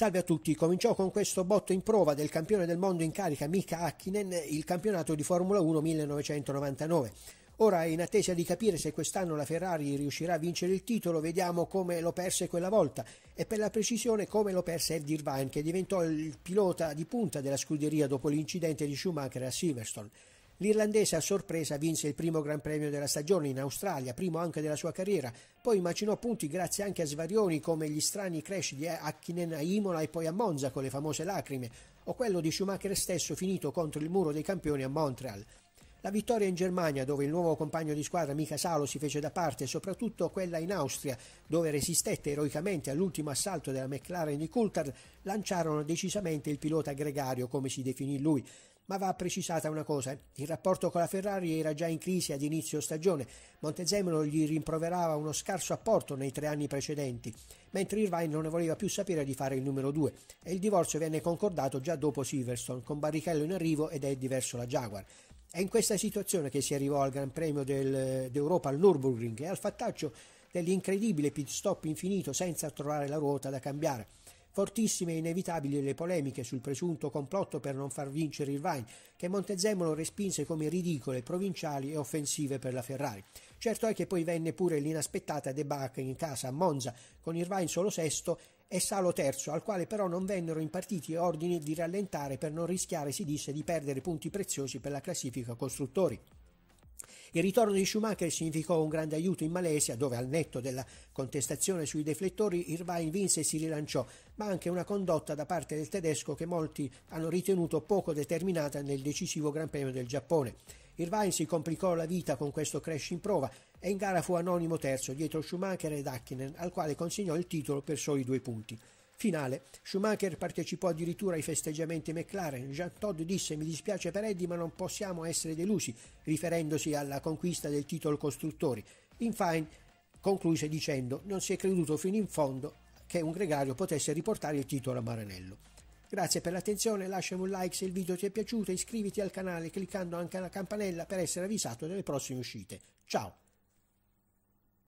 Salve a tutti, cominciò con questo botto in prova del campione del mondo in carica Mika Hakkinen il campionato di Formula 1 1999. Ora, in attesa di capire se quest'anno la Ferrari riuscirà a vincere il titolo, vediamo come lo perse quella volta e per la precisione come lo perse Ed Irvine, che diventò il pilota di punta della scuderia dopo l'incidente di Schumacher a Silverstone. L'irlandese a sorpresa vinse il primo Gran Premio della stagione in Australia, primo anche della sua carriera, poi macinò punti grazie anche a svarioni come gli strani crash di Hakkinen a Imola e poi a Monza con le famose lacrime, o quello di Schumacher stesso finito contro il muro dei campioni a Montreal. La vittoria in Germania, dove il nuovo compagno di squadra Mika Salo si fece da parte, e soprattutto quella in Austria, dove resistette eroicamente all'ultimo assalto della McLaren di Coulthard, lanciarono decisamente il pilota gregario, come si definì lui. Ma va precisata una cosa, il rapporto con la Ferrari era già in crisi ad inizio stagione, Montezemolo gli rimproverava uno scarso apporto nei tre anni precedenti, mentre Irvine non ne voleva più sapere di fare il numero due e il divorzio venne concordato già dopo Silverstone, con Barrichello in arrivo ed è diverso la Jaguar. È in questa situazione che si arrivò al Gran Premio del, d'Europa al Nürburgring e al fattaccio dell'incredibile pit stop infinito senza trovare la ruota da cambiare. Fortissime e inevitabili le polemiche sul presunto complotto per non far vincere il Vine, che Montezemolo respinse come ridicole, provinciali e offensive per la Ferrari. Certo è che poi venne pure l'inaspettata debacle in casa a Monza, con Irvine solo sesto e Salo terzo, al quale però non vennero impartiti ordini di rallentare per non rischiare, si disse, di perdere punti preziosi per la classifica costruttori. Il ritorno di Schumacher significò un grande aiuto in Malesia, dove al netto della contestazione sui deflettori Irvine vinse e si rilanciò, ma anche una condotta da parte del tedesco che molti hanno ritenuto poco determinata nel decisivo Gran Premio del Giappone. Irvine si complicò la vita con questo crash in prova e in gara fu anonimo terzo dietro Schumacher e Hakkinen, al quale consegnò il titolo per soli due punti finale. Schumacher partecipò addirittura ai festeggiamenti McLaren. Jean Todd disse: Mi dispiace per Eddie, ma non possiamo essere delusi, riferendosi alla conquista del titolo costruttori. Infine, concluse dicendo: Non si è creduto fino in fondo che un gregario potesse riportare il titolo a Maranello. Grazie per l'attenzione, lasciami un like se il video ti è piaciuto, iscriviti al canale cliccando anche alla campanella per essere avvisato delle prossime uscite. Ciao!